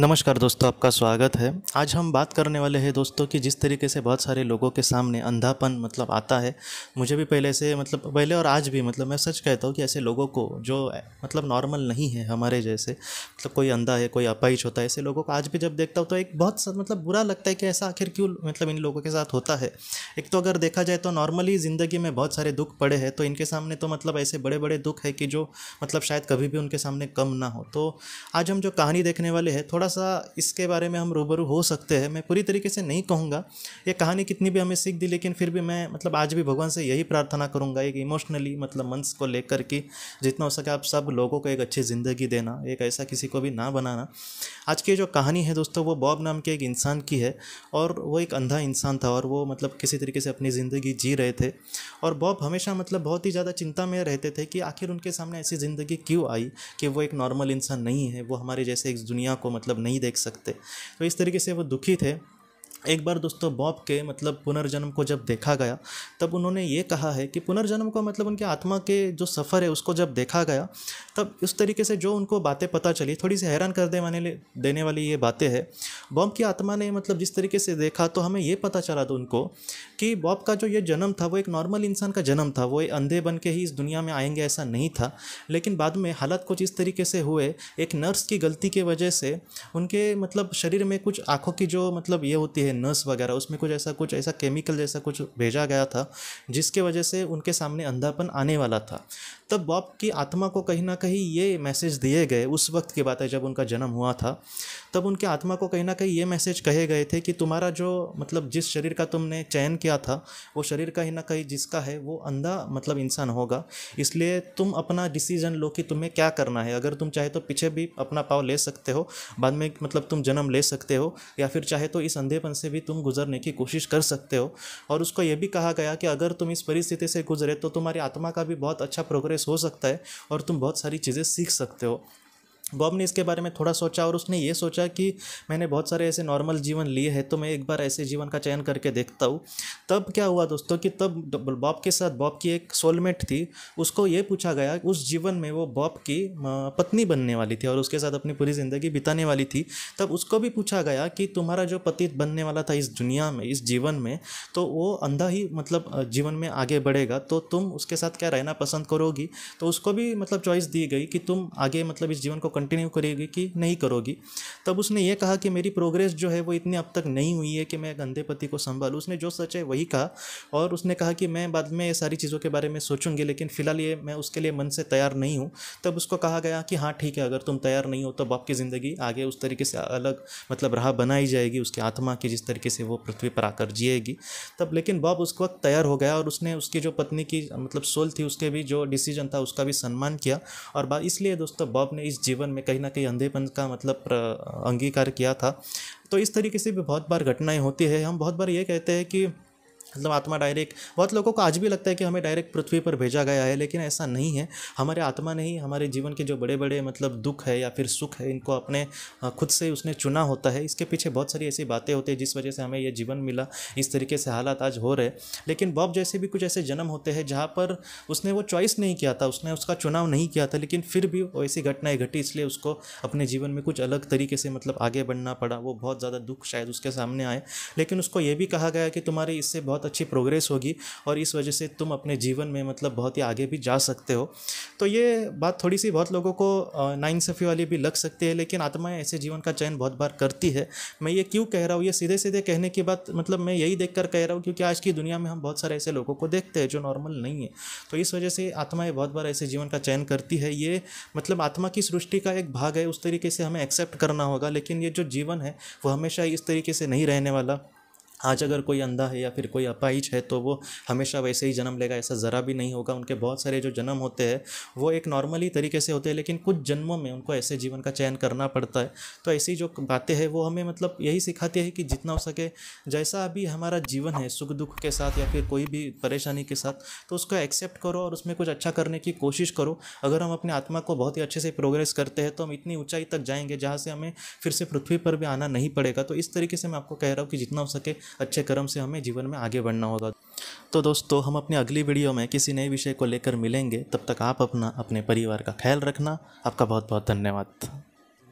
नमस्कार दोस्तों आपका स्वागत है आज हम बात करने वाले हैं दोस्तों कि जिस तरीके से बहुत सारे लोगों के सामने अंधापन मतलब आता है मुझे भी पहले से मतलब पहले और आज भी मतलब मैं सच कहता हूँ कि ऐसे लोगों को जो मतलब नॉर्मल नहीं है हमारे जैसे मतलब कोई अंधा है कोई अपाइच होता है ऐसे लोगों को आज भी जब देखता हूँ तो एक बहुत मतलब बुरा लगता है कि ऐसा आखिर क्यों मतलब इन लोगों के साथ होता है एक तो अगर देखा जाए तो नॉर्मली ज़िंदगी में बहुत सारे दुख पड़े हैं तो इनके सामने तो मतलब ऐसे बड़े बड़े दुख है कि जो मतलब शायद कभी भी उनके सामने कम ना हो तो आज हम जो कहानी देखने वाले हैं थोड़ा थोड़ा सा इसके बारे में हम रूबरू हो सकते हैं मैं पूरी तरीके से नहीं कहूँगा ये कहानी कितनी भी हमें सीख दी लेकिन फिर भी मैं मतलब आज भी भगवान से यही प्रार्थना करूँगा एक इमोशनली मतलब मन को लेकर कि जितना हो सके आप सब लोगों को एक अच्छी ज़िंदगी देना एक ऐसा किसी को भी ना बनाना आज की जो कहानी है दोस्तों वो बॉब नाम के एक इंसान की है और वो एक अंधा इंसान था और वो मतलब किसी तरीके से अपनी ज़िंदगी जी रहे थे और बॉब हमेशा मतलब बहुत ही ज़्यादा चिंता में रहते थे कि आखिर उनके सामने ऐसी ज़िंदगी क्यों आई कि वो एक नॉर्मल इंसान नहीं है वो हमारे जैसे एक दुनिया को मतलब नहीं देख सकते तो इस तरीके से वो दुखी थे एक बार दोस्तों बॉब के मतलब पुनर्जन्म को जब देखा गया तब उन्होंने ये कहा है कि पुनर्जन्म का मतलब उनके आत्मा के जो सफ़र है उसको जब देखा गया तब उस तरीके से जो उनको बातें पता चली थोड़ी सी हैरान कर देने देने वाली ये बातें हैं बॉब की आत्मा ने मतलब जिस तरीके से देखा तो हमें ये पता चला था तो उनको कि बॉब का जो ये जन्म था वो एक नॉर्मल इंसान का जन्म था वो अंधे बन के ही इस दुनिया में आएंगे ऐसा नहीं था लेकिन बाद में हालात कुछ इस तरीके से हुए एक नर्स की गलती की वजह से उनके मतलब शरीर में कुछ आँखों की जो मतलब ये होती है थे नस वगैरह उसमें कुछ ऐसा कुछ ऐसा केमिकल जैसा कुछ भेजा गया था जिसके वजह से उनके सामने अंधापन आने वाला था तब बाप की आत्मा को कहीं ना कहीं ये मैसेज दिए गए उस वक्त की बात है जब उनका जन्म हुआ था तब उनकी आत्मा को कहीं ना कहीं ये मैसेज कहे गए थे कि तुम्हारा जो मतलब जिस शरीर का तुमने चयन किया था वो शरीर कहीं ना कहीं जिसका है वो अंधा मतलब इंसान होगा इसलिए तुम अपना डिसीजन लो कि तुम्हें क्या करना है अगर तुम चाहे तो पीछे भी अपना पाव ले सकते हो बाद में मतलब तुम जन्म ले सकते हो या फिर चाहे तो इस अंधेपन से भी तुम गुजरने की कोशिश कर सकते हो और उसको ये भी कहा गया कि अगर तुम इस परिस्थिति से गुजरे तो तुम्हारी आत्मा का भी बहुत अच्छा प्रोग्रेस हो सकता है और तुम बहुत सारी चीज़ें सीख सकते हो बॉब ने इसके बारे में थोड़ा सोचा और उसने ये सोचा कि मैंने बहुत सारे ऐसे नॉर्मल जीवन लिए हैं तो मैं एक बार ऐसे जीवन का चयन करके देखता हूँ तब क्या हुआ दोस्तों कि तब बॉब के साथ बॉब की एक सोलमेट थी उसको ये पूछा गया उस जीवन में वो बॉब की पत्नी बनने वाली थी और उसके साथ अपनी पूरी ज़िंदगी बिताने वाली थी तब उसको भी पूछा गया कि तुम्हारा जो पति बनने वाला था इस दुनिया में इस जीवन में तो वो अंधा ही मतलब जीवन में आगे बढ़ेगा तो तुम उसके साथ क्या रहना पसंद करोगी तो उसको भी मतलब चॉइस दी गई कि तुम आगे मतलब इस जीवन को कंटिन्यू करेगी कि नहीं करोगी तब उसने ये कहा कि मेरी प्रोग्रेस जो है वो इतनी अब तक नहीं हुई है कि मैं गंदे पति को संभालूँ उसने जो सच है वही कहा और उसने कहा कि मैं बाद में ये सारी चीज़ों के बारे में सोचूंगी लेकिन फ़िलहाल ये मैं उसके लिए मन से तैयार नहीं हूँ तब उसको कहा गया कि हाँ ठीक है अगर तुम तैयार नहीं हो तब तो आपकी ज़िंदगी आगे उस तरीके से अलग मतलब राह बनाई जाएगी उसकी आत्मा की जिस तरीके से वो पृथ्वी पर आकर जिएगी तब लेकिन बॉब उस वक्त तैयार हो गया और उसने उसकी जो पत्नी की मतलब सोल थी उसके भी जो डिसीजन था उसका भी सम्मान किया और इसलिए दोस्तों बॉब ने इस जीवन में कहीं ना कहीं अंधेपन का मतलब अंगीकार किया था तो इस तरीके से भी बहुत बार घटनाएं होती है हम बहुत बार ये कहते हैं कि मतलब आत्मा डायरेक्ट बहुत लोगों को आज भी लगता है कि हमें डायरेक्ट पृथ्वी पर भेजा गया है लेकिन ऐसा नहीं है हमारे आत्मा ने ही हमारे जीवन के जो बड़े बड़े मतलब दुख है या फिर सुख है इनको अपने खुद से उसने चुना होता है इसके पीछे बहुत सारी ऐसी बातें होती है जिस वजह से हमें यह जीवन मिला इस तरीके से हालात आज हो रहे लेकिन बॉब जैसे भी कुछ ऐसे जन्म होते हैं जहाँ पर उसने वो चॉइस नहीं किया था उसने उसका चुनाव नहीं किया था लेकिन फिर भी ऐसी घटनाएँ घटी इसलिए उसको अपने जीवन में कुछ अलग तरीके से मतलब आगे बढ़ना पड़ा वो बहुत ज़्यादा दुख शायद उसके सामने आए लेकिन उसको ये भी कहा गया कि तुम्हारे इससे बहुत बहुत अच्छी प्रोग्रेस होगी और इस वजह से तुम अपने जीवन में मतलब बहुत ही आगे भी जा सकते हो तो ये बात थोड़ी सी बहुत लोगों को नाइंसफ़ी वाली भी लग सकती है लेकिन आत्माएँ ऐसे जीवन का चयन बहुत बार करती है मैं ये क्यों कह रहा हूँ ये सीधे सीधे कहने की बात मतलब मैं यही देख कह रहा हूँ क्योंकि आज की दुनिया में हम बहुत सारे ऐसे लोगों को देखते हैं जो नॉर्मल नहीं है तो इस वजह से आत्माएँ बहुत बार ऐसे जीवन का चयन करती है ये मतलब आत्मा की सृष्टि का एक भाग है उस तरीके से हमें एक्सेप्ट करना होगा लेकिन ये जो जीवन है वो हमेशा इस तरीके से नहीं रहने वाला आज अगर कोई अंधा है या फिर कोई अपाहिज है तो वो हमेशा वैसे ही जन्म लेगा ऐसा ज़रा भी नहीं होगा उनके बहुत सारे जो जन्म होते हैं वो एक नॉर्मली तरीके से होते हैं लेकिन कुछ जन्मों में उनको ऐसे जीवन का चयन करना पड़ता है तो ऐसी जो बातें हैं वो हमें मतलब यही सिखाती है कि जितना हो सके जैसा अभी हमारा जीवन है सुख दुख के साथ या फिर कोई भी परेशानी के साथ तो उसको एक्सेप्ट करो और उसमें कुछ अच्छा करने की कोशिश करो अगर हम अपने आत्मा को बहुत ही अच्छे से प्रोग्रेस करते हैं तो हम इतनी ऊंचाई तक जाएंगे जहाँ से हमें फिर से पृथ्वी पर भी आना नहीं पड़ेगा तो इस तरीके से मैं आपको कह रहा हूँ कि जितना हो सके अच्छे कर्म से हमें जीवन में आगे बढ़ना होगा तो दोस्तों हम अपने अगली वीडियो में किसी नए विषय को लेकर मिलेंगे तब तक आप अपना अपने परिवार का ख्याल रखना आपका बहुत बहुत धन्यवाद